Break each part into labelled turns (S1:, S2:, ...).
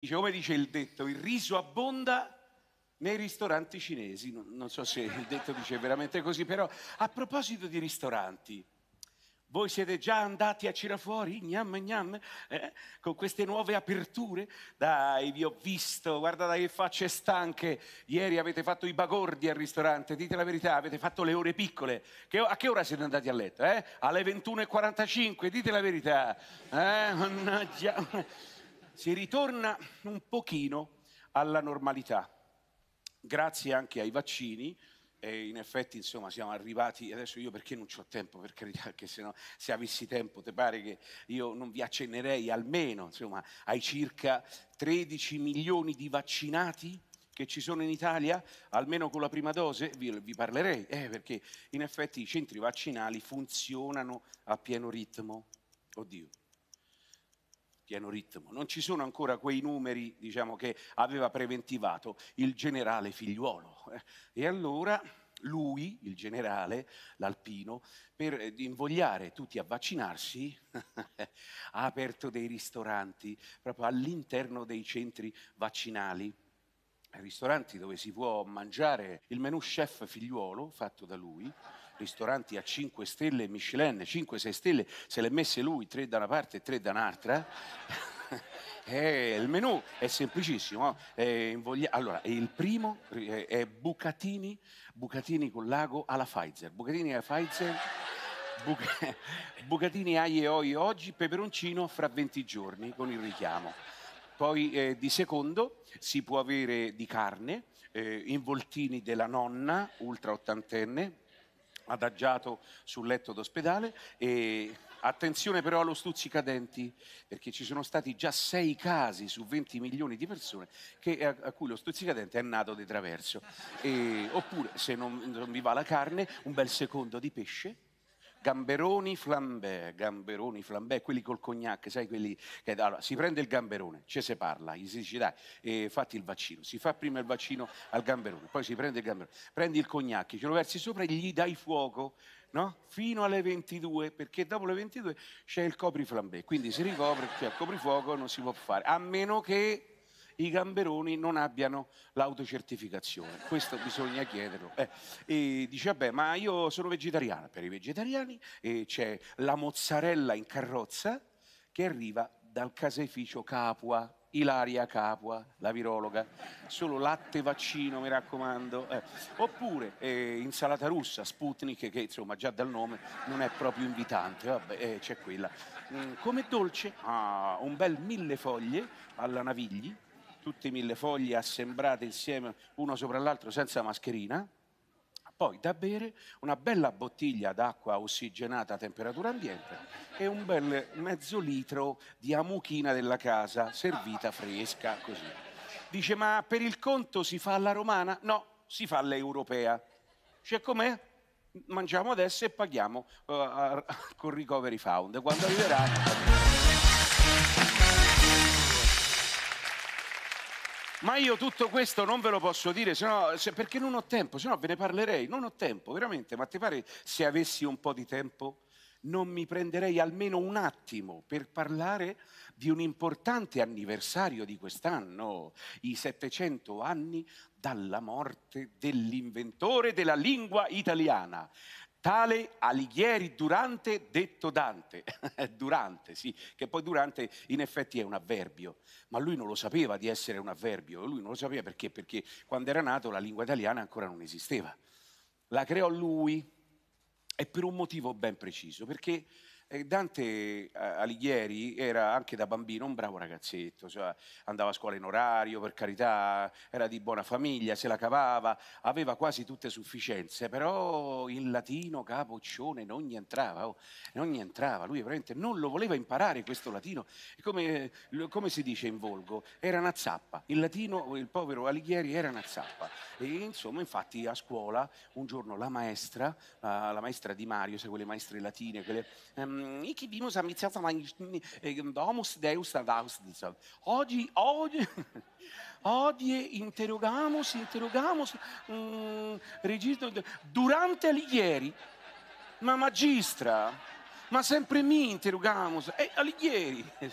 S1: Dice, come dice il detto, il riso abbonda nei ristoranti cinesi. Non, non, so se il detto dice veramente così, però a proposito di ristoranti, voi siete già andati a Cirafuori, gnam gnam, eh? con queste nuove aperture? Dai, vi ho visto, guardate che facce stanche. Ieri avete fatto i bagordi al ristorante, dite la verità, avete fatto le ore piccole. Che, a che ora siete andati a letto? Eh? Alle 21.45, dite la verità. Eh? Mannaggia si ritorna un pochino alla normalità, grazie anche ai vaccini. E in effetti, insomma, siamo arrivati. Adesso io perché non ho tempo, per carità, che se no, se avessi tempo, te pare che io non vi accennerei almeno insomma, ai circa 13 milioni di vaccinati che ci sono in Italia, almeno con la prima dose, vi, vi parlerei, eh, perché in effetti i centri vaccinali funzionano a pieno ritmo. Oddio, pieno ritmo. Non ci sono ancora quei numeri diciamo, che aveva preventivato il generale figliuolo. Eh. E allora lui, il generale, l'alpino, per eh, invogliare tutti a vaccinarsi, ha aperto dei ristoranti proprio all'interno dei centri vaccinali. Ristoranti dove si può mangiare il menu chef figliuolo fatto da lui ristoranti a 5 stelle Michelin, 5-6 stelle, se l'è ha messe lui, 3 da una parte e 3 da un'altra. eh, il menù è semplicissimo. Eh, invoglia... Allora, il primo è bucatini, bucatini con l'ago alla Pfizer. Bucatini alla Pfizer. Buc- bucatini aglio e olio oggi, peperoncino fra 20 giorni con il richiamo. Poi eh, di secondo si può avere di carne, eh, involtini della nonna, ultra ottantenne, adagiato sul letto d'ospedale e attenzione però allo stuzzicadenti perché ci sono stati già sei casi su 20 milioni di persone che, a, a, cui lo stuzzicadenti è nato di traverso e, oppure se non, non vi va la carne un bel secondo di pesce Gamberoni flambè, gamberoni flambè, quelli col cognac, sai quelli che... Allora, si prende il gamberone, ci si parla, gli si dice dai, eh, fatti il vaccino. Si fa prima il vaccino al gamberone, poi si prende il gamberone. Prendi il cognac, ce lo versi sopra e gli dai fuoco, no? Fino alle 22, perché dopo le 22 c'è il copri quindi si ricopre, cioè il coprifuoco non si può fare, a meno che i gamberoni non abbiano l'autocertificazione. Questo bisogna chiederlo. Eh, e dice, vabbè, ma io sono vegetariana. Per i vegetariani eh, c'è la mozzarella in carrozza che arriva dal caseificio Capua. Ilaria Capua, la virologa, solo latte vaccino, mi raccomando. Eh. Oppure eh, insalata russa, Sputnik, che insomma già dal nome non è proprio invitante, vabbè, eh, c'è quella. Mm, come dolce, ah, un bel mille foglie alla navigli, tutti i millefogli assembrati insieme uno sopra l'altro senza mascherina, poi da bere una bella bottiglia d'acqua ossigenata a temperatura ambiente e un bel mezzo litro di amuchina della casa servita fresca così. Dice ma per il conto si fa la romana? No, si fa l'europea. Cioè com'è? Mangiamo adesso e paghiamo uh, uh, con Recovery Fund. Quando arriverà... Ma io tutto questo non ve lo posso dire, sennò, se, perché non ho tempo, se no ve ne parlerei. Non ho tempo, veramente. Ma ti pare se avessi un po' di tempo? Non mi prenderei almeno un attimo per parlare di un importante anniversario di quest'anno, i 700 anni dalla morte dell'inventore della lingua italiana. Tale Alighieri Durante, detto Dante, Durante, sì, che poi Durante in effetti è un avverbio, ma lui non lo sapeva di essere un avverbio, lui non lo sapeva perché, perché quando era nato la lingua italiana ancora non esisteva. La creò lui e per un motivo ben preciso, perché Dante eh, Alighieri era anche da bambino un bravo ragazzetto, cioè andava a scuola in orario, per carità, era di buona famiglia, se la cavava, aveva quasi tutte sufficienze, però il latino capoccione non gli entrava, oh, non gli entrava, lui veramente non lo voleva imparare questo latino, come, come, si dice in volgo, era una zappa, il latino, il povero Alighieri era una zappa, e insomma infatti a scuola un giorno la maestra, la, maestra di Mario, se quelle maestre latine, quelle... Ehm, ich vimos amiciat domus eh, Deus ad ausdisam. Oggi, oggi, oggi interrogamus, interrogamos, mm, registro, durante Alighieri, ma magistra, ma sempre mi interrogamos, e Alighieri,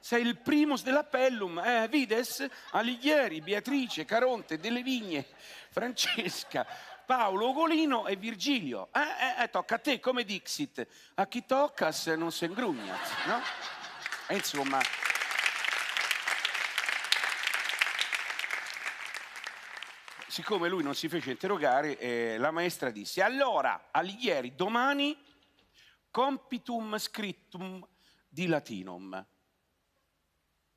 S1: sei il primus dell'appellum, eh, vides, Alighieri, Beatrice, Caronte, Delle Vigne, Francesca, Paolo, Ugolino e Virgilio. Eh, eh, eh, tocca a te come Dixit. A chi toccas non si ingrugna, no? E eh, insomma... Siccome lui non si fece interrogare, eh, la maestra disse, allora, Alighieri, domani compitum scriptum di latinum.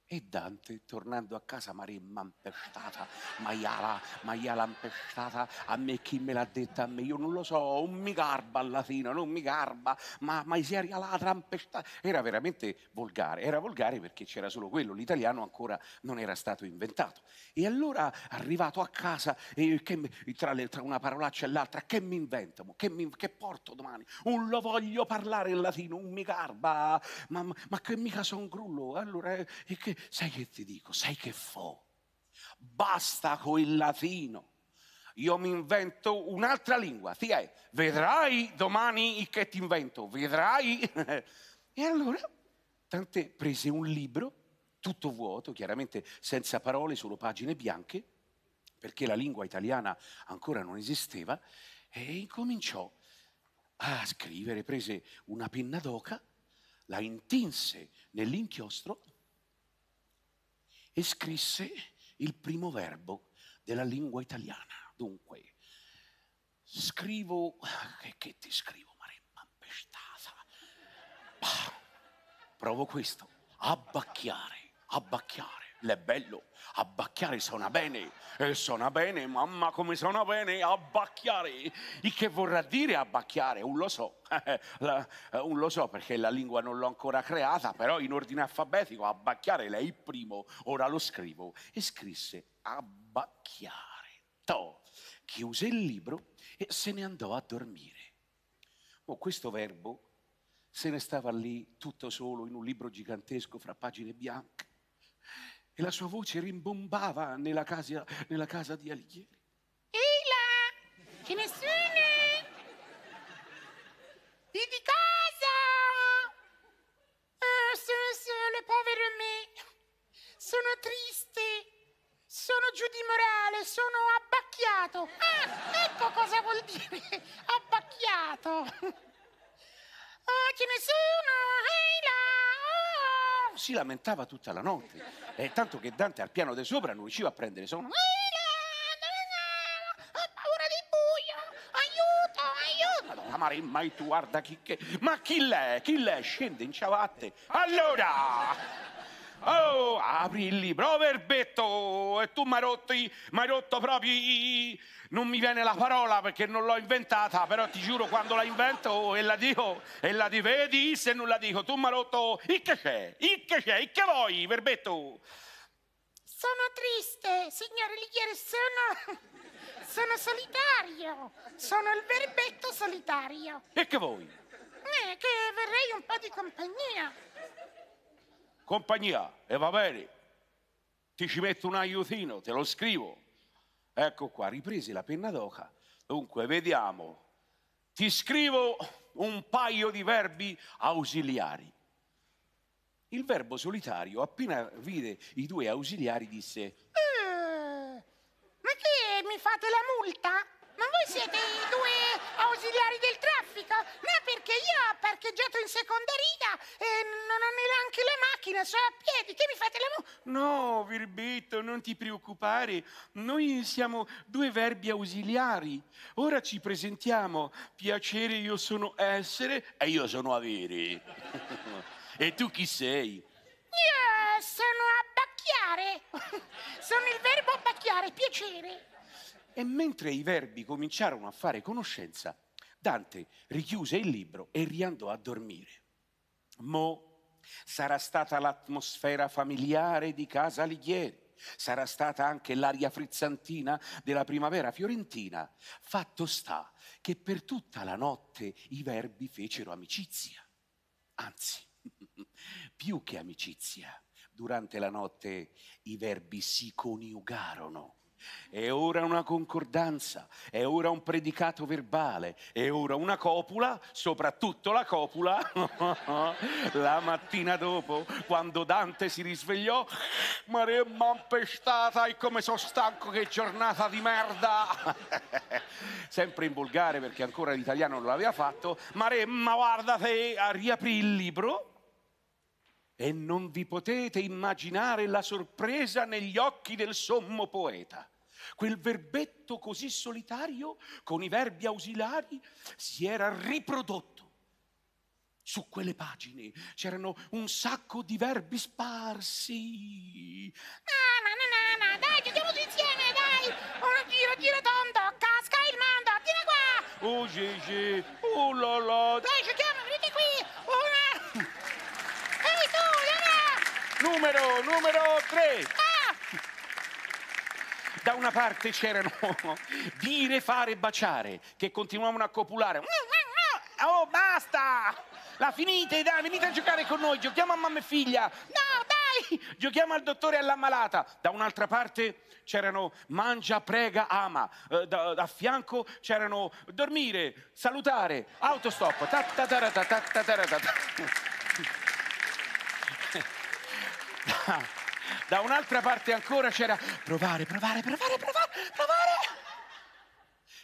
S1: E Dante, tornando a casa, Maria impestata, maiala, maiala impestata, a me chi me l'ha detta a me? Io non lo so, un mi garba alla fine, non mi garba, ma, ma si è rialata, impestata. Era veramente volgare, era volgare perché c'era solo quello, l'italiano ancora non era stato inventato. E allora, arrivato a casa, eh, mi, tra, le, tra, una parolaccia e l'altra, che mi invento, che, mi, che porto domani? Un lo voglio parlare in latino, un mi garba, ma, ma che mica son grullo, allora, e che, sai che ti dico, sai che fo? Basta con il latino. Io mi invento un'altra lingua, ti è. Vedrai domani che ti invento, vedrai. e allora, tante prese un libro, tutto vuoto, chiaramente senza parole, solo pagine bianche, perché la lingua italiana ancora non esisteva, e incominciò a scrivere, prese una penna d'oca, la intinse nell'inchiostro e scrisse il primo verbo della lingua italiana. Dunque, scrivo, che, che ti scrivo, Maremma Pestata, provo questo, abbacchiare, abbacchiare è bello, abbacchiare suona bene, e eh, suona bene, mamma come suona bene, abbacchiare. E che vorrà dire abbacchiare? Un lo so, eh, un lo so perché la lingua non l'ho ancora creata, però in ordine alfabetico abbacchiare lei il primo, ora lo scrivo. E scrisse abbacchiare. To. Chiuse il libro e se ne andò a dormire. Oh, questo verbo se ne stava lì tutto solo in un libro gigantesco fra pagine bianche e la sua voce rimbombava nella casa, nella casa di Alighieri. Ehi là, che nessuno! E di casa! Oh, sono solo, povero me! Sono triste! Sono giù di morale, sono abbacchiato! Ah, ecco cosa vuol dire abbacchiato! Oh, che nessuno! si lamentava tutta la notte, E tanto che Dante al piano di sopra non riusciva a prendere sonno. Marimma, tu guarda chi che... Ma chi l'è? Chi l'è? Scende in ciabatte. Allora! Oh, apri il libro, verbetto, e tu mi hai rotto proprio Non mi viene la parola perché non l'ho inventata, però ti giuro quando la invento e la dico, e la ti vedi se non la dico, tu mi hai rotto... e che c'è? e che c'è? e che vuoi, verbetto? Sono triste, signore Ligiere, sono... sono solitario, sono il verbetto solitario. E che vuoi? Eh, che verrei un po' di compagnia compagnia, e va bene, ti ci metto un aiutino, te lo scrivo. Ecco qua, ripresi la penna d'oca. Dunque, vediamo. Ti scrivo un paio di verbi ausiliari. Il verbo solitario, appena vide i due ausiliari, disse: eh, Ma che mi fate la multa? Ma voi siete i due ausiliari del treno? sono a piedi, che mi fate la No, Virbetto, non ti preoccupare, noi siamo due verbi ausiliari. Ora ci presentiamo, piacere io sono essere e io sono avere. e tu chi sei? Io sono abbacchiare, sono il verbo abbacchiare, piacere. E mentre i verbi cominciarono a fare conoscenza, Dante richiuse il libro e riandò a dormire. Mo sarà stata l'atmosfera familiare di casa Alighieri, sarà stata anche l'aria frizzantina della primavera fiorentina. Fatto sta che per tutta la notte i verbi fecero amicizia. Anzi, più che amicizia, durante la notte i verbi si coniugarono è ora una concordanza, è ora un predicato verbale, è ora una copula, soprattutto la copula, la mattina dopo, quando Dante si risvegliò, Maria mampestata e come sono stanco che giornata di merda, sempre in volgare perché ancora l'italiano non l'aveva fatto, Maremma guarda te, riaprì il libro, e non vi potete immaginare la sorpresa negli occhi del sommo poeta. Quel verbetto così solitario, con i verbi ausilari, si era riprodotto. Su quelle pagine c'erano un sacco di verbi sparsi. Na, na, na, na, na. dai, chiudiamoci insieme, dai! Oh, gira, gira tondo, casca il mondo, vieni qua! Oh, Gigi, oh la la! Dai, cerchiamo, venite qui! Una... Ehi tu, Lena! Numero, numero 3! Da una parte c'erano dire, fare, baciare, che continuavano a copulare. Mm, mm, mm. Oh, basta! La finite, dai, venite a giocare con noi, giochiamo a mamma e figlia. No, dai! Giochiamo al dottore e all'ammalata. Da un'altra parte c'erano mangia, prega, ama. Eh, da, da, fianco c'erano dormire, salutare, autostop. Ta ta ta ta ta ta ta ta ta. Da un'altra parte ancora c'era provare, provare, provare, provare, provare.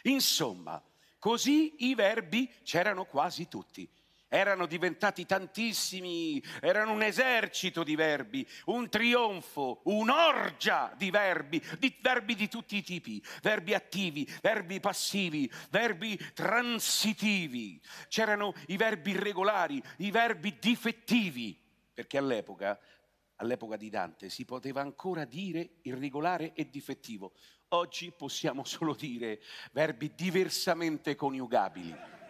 S1: Insomma, così i verbi c'erano quasi tutti. Erano diventati tantissimi, erano un esercito di verbi, un trionfo, un'orgia di verbi, di verbi di tutti i tipi, verbi attivi, verbi passivi, verbi transitivi. C'erano i verbi irregolari, i verbi difettivi, perché all'epoca all'epoca di Dante si poteva ancora dire irregolare e difettivo. Oggi possiamo solo dire verbi diversamente coniugabili.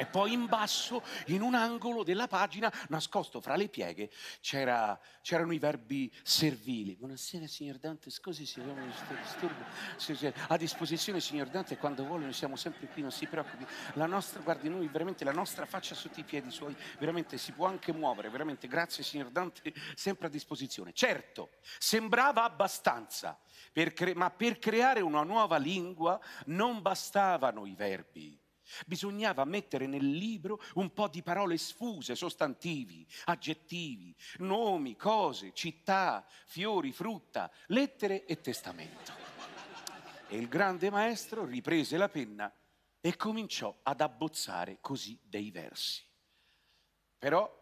S1: E poi in basso, in un angolo della pagina, nascosto fra le pieghe, c'era, c'erano i verbi servili. Buonasera signor Dante, scusi se abbiamo disturbo. A disposizione signor Dante, quando vuole noi siamo sempre qui, non si preoccupi. La nostra, guardi, noi veramente la nostra faccia sotto i piedi suoi, veramente si può anche muovere, veramente grazie signor Dante, sempre a disposizione. Certo, sembrava abbastanza, per cre- ma per creare una nuova lingua non bastavano i verbi Bisognava mettere nel libro un po' di parole sfuse, sostantivi, aggettivi, nomi, cose, città, fiori, frutta, lettere e testamento. E il grande maestro riprese la penna e cominciò ad abbozzare così dei versi. Però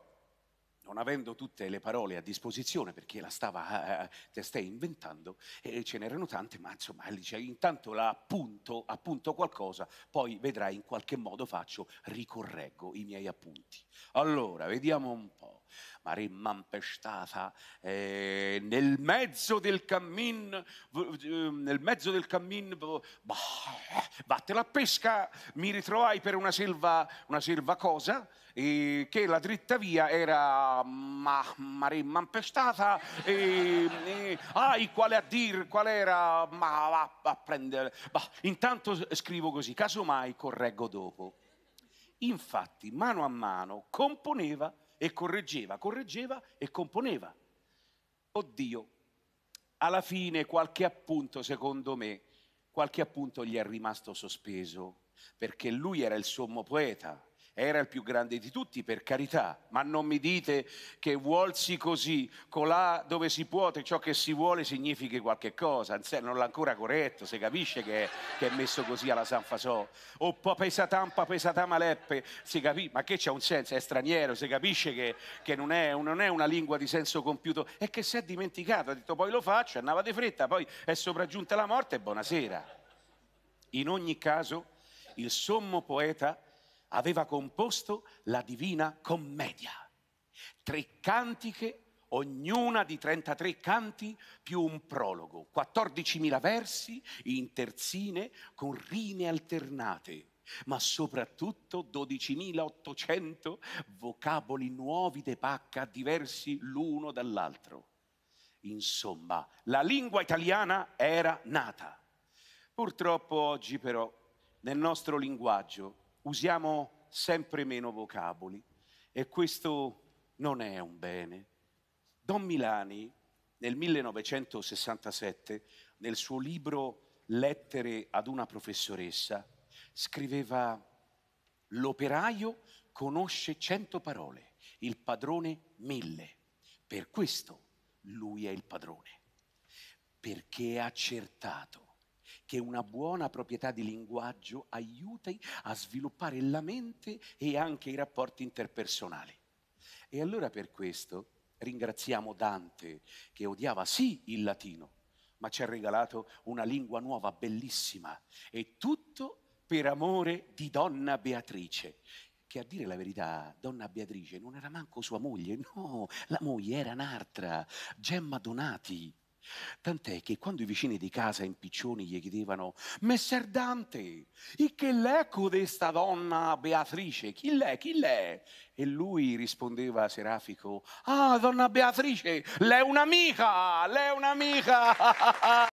S1: non avendo tutte le parole a disposizione perché la stava eh, eh, te stai inventando, e ce n'erano tante, ma insomma dice intanto la appunto, appunto qualcosa, poi vedrai in qualche modo faccio, ricorreggo i miei appunti. Allora, vediamo un po'. Maremma impestata eh, nel mezzo del cammin, ehm, nel mezzo del cammin, bah, eh, a pesca, mi ritrovai per una selva, una selva cosa, eh, che la dritta via era ma, ma rimampestata e, e ai quale a dir, qual era, ma va a prendere, bah, intanto scrivo così, casomai correggo dopo. Infatti, mano a mano, componeva e correggeva, correggeva e componeva. Oddio, alla fine qualche appunto, secondo me, qualche appunto gli è rimasto sospeso, perché lui era il sommo poeta, era il più grande di tutti, per carità, ma non mi dite che vuolsi così, colà dove si può, ciò che si vuole significhi qualche cosa. Non l'ha ancora corretto, si capisce che è, che è messo così alla San Fasò. O Papesatam, Papesatama Leppe, si capisce, ma che c'è un senso, è straniero, si capisce che, che non, è, non, è, una lingua di senso compiuto. E che si è dimenticato, ha detto poi lo faccio, andava di fretta, poi è sopraggiunta la morte e buonasera. In ogni caso, il sommo poeta aveva composto la Divina Commedia. Tre cantiche, ognuna di 33 canti più un prologo, 14.000 versi in terzine con rime alternate, ma soprattutto 12.800 vocaboli nuovi de pacca diversi l'uno dall'altro. Insomma, la lingua italiana era nata. Purtroppo oggi però nel nostro linguaggio usiamo sempre meno vocaboli e questo non è un bene. Don Milani nel 1967, nel suo libro Lettere ad una professoressa, scriveva L'operaio conosce cento parole, il padrone mille. Per questo lui è il padrone, perché è accertato che una buona proprietà di linguaggio aiuti a sviluppare la mente e anche i rapporti interpersonali. E allora per questo ringraziamo Dante che odiava sì il latino, ma ci ha regalato una lingua nuova bellissima e tutto per amore di donna Beatrice, che a dire la verità, donna Beatrice non era manco sua moglie, no, la moglie era un'altra, Gemma Donati, Tant'è che quando i vicini di casa in piccioni gli chiedevano Messer Dante, e che l'è codesta donna Beatrice? Chi l'è? Chi l'è? E lui rispondeva serafico Ah, donna Beatrice, l'è un'amica, l'è un'amica!